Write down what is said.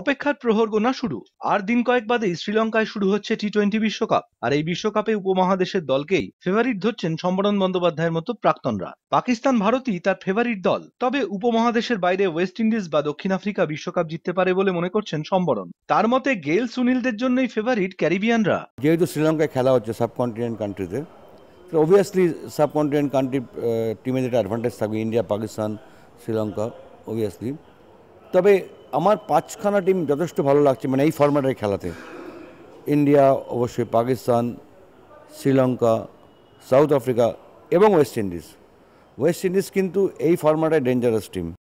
অপেক্ষার প্রহর গোনা শুরু আর দিন কয়েক বাদেই শ্রীলঙ্কায় শুরু হচ্ছে টি টোয়েন্টি বিশ্বকাপ আর এই বিশ্বকাপে উপমহাদেশের দলকেই ফেভারিট ধরছেন সম্বরণ বন্দ্যোপাধ্যায়ের মতো প্রাক্তনরা পাকিস্তান ভারতই তার ফেভারিট দল তবে উপমহাদেশের বাইরে ওয়েস্ট ইন্ডিজ বা দক্ষিণ আফ্রিকা বিশ্বকাপ জিততে পারে বলে মনে করছেন সম্বরণ তার মতে গেল সুনীলদের জন্যই ফেভারিট ক্যারিবিয়ানরা যেহেতু শ্রীলঙ্কায় খেলা হচ্ছে সাবকন্টিনেন্ট কান্ট্রিতে তো অবভিয়াসলি সাবকন্টিনেন্ট কান্ট্রি টিমের যেটা অ্যাডভান্টেজ থাকবে ইন্ডিয়া পাকিস্তান শ্রীলঙ্কা অবভিয়াসলি তবে আমার পাঁচখানা টিম যথেষ্ট ভালো লাগছে মানে এই ফরম্যাটের খেলাতে ইন্ডিয়া অবশ্যই পাকিস্তান শ্রীলঙ্কা সাউথ আফ্রিকা এবং ওয়েস্ট ইন্ডিজ ওয়েস্ট ইন্ডিজ কিন্তু এই ফরম্যাটে ডেঞ্জারাস টিম